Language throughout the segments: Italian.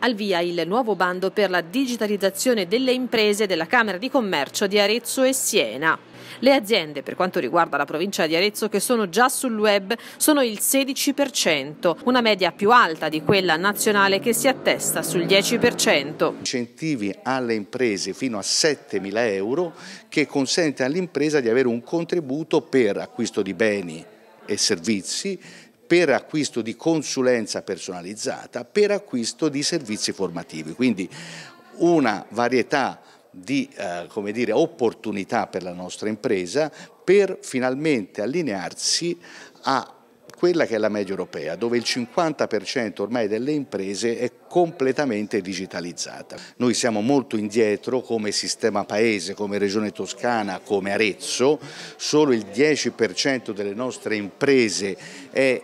al via il nuovo bando per la digitalizzazione delle imprese della Camera di Commercio di Arezzo e Siena. Le aziende, per quanto riguarda la provincia di Arezzo, che sono già sul web, sono il 16%, una media più alta di quella nazionale che si attesta sul 10%. Incentivi alle imprese fino a 7.000 euro che consente all'impresa di avere un contributo per acquisto di beni e servizi per acquisto di consulenza personalizzata, per acquisto di servizi formativi. Quindi una varietà di eh, dire, opportunità per la nostra impresa per finalmente allinearsi a quella che è la media europea, dove il 50% ormai delle imprese è completamente digitalizzata. Noi siamo molto indietro come sistema paese, come regione toscana, come Arezzo, solo il 10% delle nostre imprese è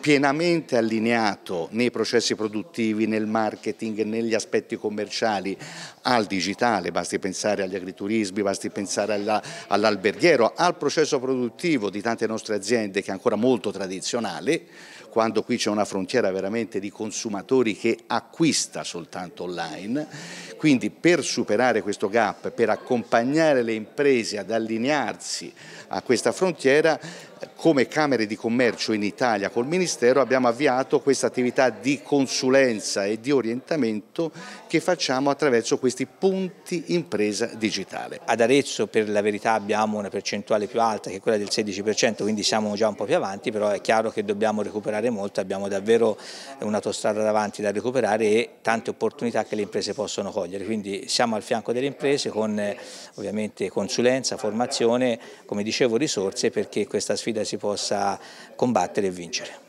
pienamente allineato nei processi produttivi, nel marketing, negli aspetti commerciali al digitale, basti pensare agli agriturismi, basti pensare all'alberghiero, al processo produttivo di tante nostre aziende che è ancora molto tradizionale, quando qui c'è una frontiera veramente di consumatori che acquista soltanto online. Quindi per superare questo gap, per accompagnare le imprese ad allinearsi a questa frontiera, come Camere di Commercio in Italia col Ministero abbiamo avviato questa attività di consulenza e di orientamento che facciamo attraverso questi punti impresa digitale. Ad Arezzo per la verità abbiamo una percentuale più alta che è quella del 16%, quindi siamo già un po' più avanti, però è chiaro che dobbiamo recuperare migliorare molto, abbiamo davvero un'autostrada davanti da recuperare e tante opportunità che le imprese possono cogliere, quindi siamo al fianco delle imprese con eh, ovviamente consulenza, formazione, come dicevo risorse perché questa sfida si possa combattere e vincere.